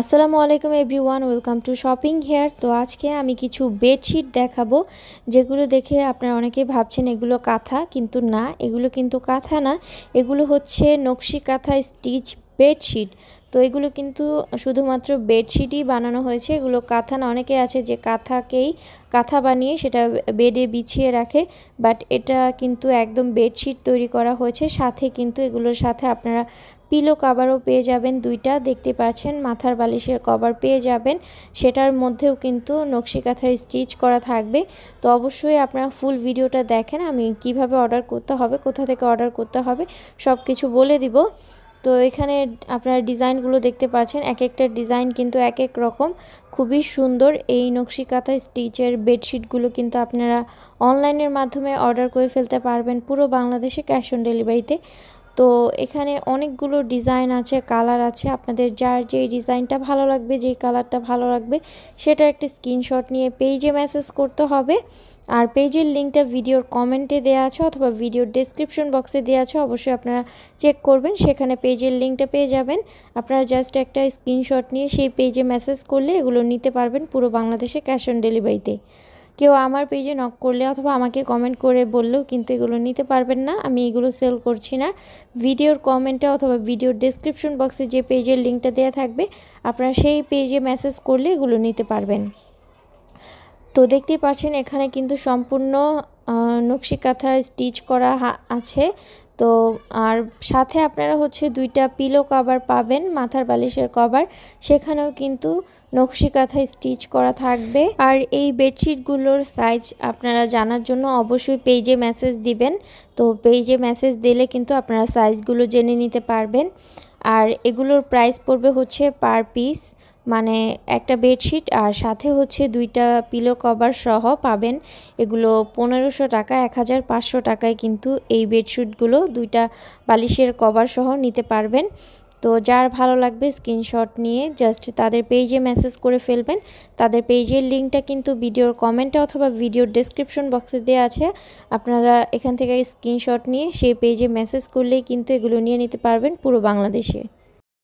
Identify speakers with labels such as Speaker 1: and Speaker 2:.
Speaker 1: আসসালামু আলাইকুম everyone welcome to shopping here তো আজকে আমি কিছু বেডশিট দেখাবো যেগুলো দেখে আপনারা অনেকেই ভাবছেন এগুলো কাঁথা কিন্তু না এগুলো কিন্তু কাঁথা না এগুলো হচ্ছে নকশি কাঁথা স্টিচ বেডশিট তো এগুলো কিন্তু শুধুমাত্র বেডশিটই বানানো হয়েছে এগুলো কাঁথা না অনেকে আছে যে কাঁথাকেই কাঁথা বানিয়ে সেটা বেডে বিছিয়ে রাখে বাট এটা কিন্তু একদম বেডশিট তৈরি করা হয়েছে সাথে কিন্তু এগুলোর সাথে আপনারা পিলো কাবারও পেয়ে যাবেন দুইটা দেখতে পাচ্ছেন মাথার বালিশের কভার পেয়ে যাবেন সেটার মধ্যেও কিন্তু নকশি কাঁথা স্টিচ করা থাকবে তো অবশ্যই আপনারা ফুল ভিডিওটা দেখেন আমি কিভাবে অর্ডার করতে হবে কোথা থেকে অর্ডার করতে হবে সব কিছু বলে দিব তো এখানে আপনারা ডিজাইনগুলো দেখতে পাচ্ছেন এক একটা ডিজাইন কিন্তু এক এক রকম খুবই সুন্দর এই নকশি কাঁথা স্টিচের বেডশিটগুলো কিন্তু আপনারা অনলাইনের মাধ্যমে অর্ডার করে ফেলতে পারবেন পুরো বাংলাদেশে ক্যাশ অন ডেলিভারিতে তো এখানে অনেকগুলো ডিজাইন আছে কালার আছে আপনাদের যার যেই ডিজাইনটা ভালো লাগবে যেই কালারটা ভালো লাগবে সেটা একটা স্ক্রিনশট নিয়ে পেজে মেসেজ করতে হবে আর পেজের লিঙ্কটা ভিডিওর কমেন্টে দেওয়া আছে অথবা ভিডিওর ডেসক্রিপশন বক্সে দেওয়া আছে অবশ্যই আপনারা চেক করবেন সেখানে পেজের লিঙ্কটা পেয়ে যাবেন আপনারা জাস্ট একটা স্ক্রিনশট নিয়ে সেই পেজে মেসেজ করলে এগুলো নিতে পারবেন পুরো বাংলাদেশে ক্যাশ অন ডেলিভারিতে কেউ আমার পেজে নক করলে অথবা আমাকে কমেন্ট করে বললেও কিন্তু এগুলো নিতে পারবেন না আমি এগুলো সেল করছি না ভিডিওর কমেন্টে অথবা ভিডিওর ডিসক্রিপশন বক্সে যে পেজের লিঙ্কটা দেওয়া থাকবে আপনারা সেই পেজে মেসেজ করলে এগুলো নিতে পারবেন তো দেখতেই পাচ্ছেন এখানে কিন্তু সম্পূর্ণ নকশি স্টিচ করা আছে তো আর সাথে আপনারা হচ্ছে দুইটা পিলো কভার পাবেন মাথার বালিশের কভার সেখানেও কিন্তু নকশি স্টিচ করা থাকবে আর এই বেডশিটগুলোর সাইজ আপনারা জানার জন্য অবশ্যই পেজে মেসেজ দিবেন তো পেজে মেসেজ দিলে কিন্তু আপনারা সাইজগুলো জেনে নিতে পারবেন আর এগুলোর প্রাইস পড়বে হচ্ছে পার পিস মানে একটা বেডশিট আর সাথে হচ্ছে দুইটা পিলো কভার সহ পাবেন এগুলো পনেরোশো টাকা এক হাজার পাঁচশো টাকায় কিন্তু এই বেডশিটগুলো দুইটা বালিশের কভার সহ নিতে পারবেন তো যার ভালো লাগবে স্ক্রিনশট নিয়ে জাস্ট তাদের পেজে মেসেজ করে ফেলবেন তাদের পেজের লিঙ্কটা কিন্তু ভিডিওর কমেন্টে অথবা ভিডিওর ডেসক্রিপশন বক্সে দেওয়া আছে আপনারা এখান থেকে স্ক্রিনশট নিয়ে সেই পেজে মেসেজ করলেই কিন্তু এগুলো নিয়ে নিতে পারবেন পুরো বাংলাদেশে